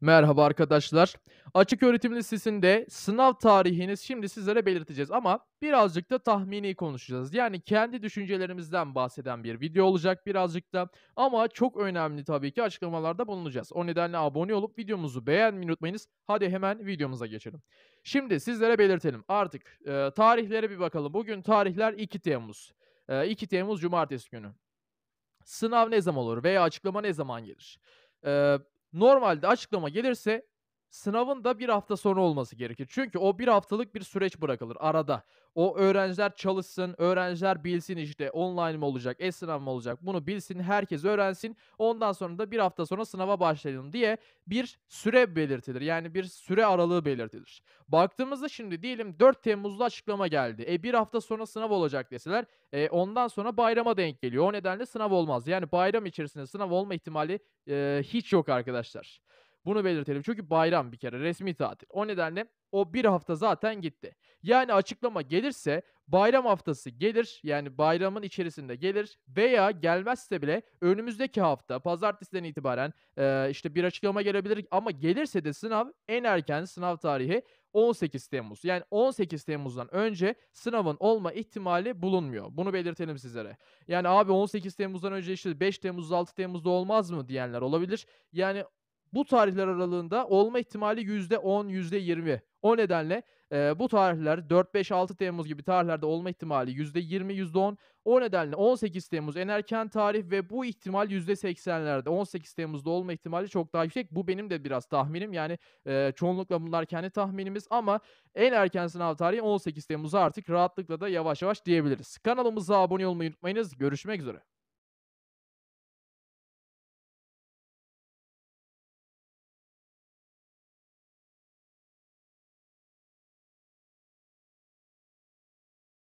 Merhaba arkadaşlar. Açık öğretim lisesinde sınav tarihini şimdi sizlere belirteceğiz ama birazcık da tahmini konuşacağız. Yani kendi düşüncelerimizden bahseden bir video olacak birazcık da ama çok önemli tabii ki açıklamalarda bulunacağız. O nedenle abone olup videomuzu beğenmeyi unutmayınız. Hadi hemen videomuza geçelim. Şimdi sizlere belirtelim artık e, tarihlere bir bakalım. Bugün tarihler 2 Temmuz. E, 2 Temmuz Cumartesi günü. Sınav ne zaman olur veya açıklama ne zaman gelir? Ee, Normalde açıklama gelirse sınavın da bir hafta sonra olması gerekir. Çünkü o bir haftalık bir süreç bırakılır arada. O öğrenciler çalışsın, öğrenciler bilsin işte online mi olacak, e-sınav mı olacak bunu bilsin, herkes öğrensin. Ondan sonra da bir hafta sonra sınava başlayalım diye bir süre belirtilir. Yani bir süre aralığı belirtilir. Baktığımızda şimdi diyelim 4 Temmuz'da açıklama geldi. E bir hafta sonra sınav olacak deseler e, ondan sonra bayrama denk geliyor. O nedenle sınav olmaz. Yani bayram içerisinde sınav olma ihtimali e, hiç yok arkadaşlar. Bunu belirtelim. Çünkü bayram bir kere resmi tatil. O nedenle o bir hafta zaten gitti. Yani açıklama gelirse bayram haftası gelir yani bayramın içerisinde gelir veya gelmezse bile önümüzdeki hafta pazartesiden itibaren e, işte bir açıklama gelebilir ama gelirse de sınav en erken sınav tarihi 18 Temmuz. Yani 18 Temmuz'dan önce sınavın olma ihtimali bulunmuyor. Bunu belirtelim sizlere. Yani abi 18 Temmuz'dan önce işte 5 Temmuz 6 Temmuz'da olmaz mı diyenler olabilir. Yani bu tarihler aralığında olma ihtimali %10, %20. O nedenle e, bu tarihler 4, 5, 6 Temmuz gibi tarihlerde olma ihtimali %20, %10. O nedenle 18 Temmuz en erken tarih ve bu ihtimal %80'lerde. 18 Temmuz'da olma ihtimali çok daha yüksek. Bu benim de biraz tahminim. Yani e, çoğunlukla bunlar kendi tahminimiz ama en erken sınav tarihi 18 Temmuz'a artık rahatlıkla da yavaş yavaş diyebiliriz. Kanalımıza abone olmayı unutmayınız. Görüşmek üzere.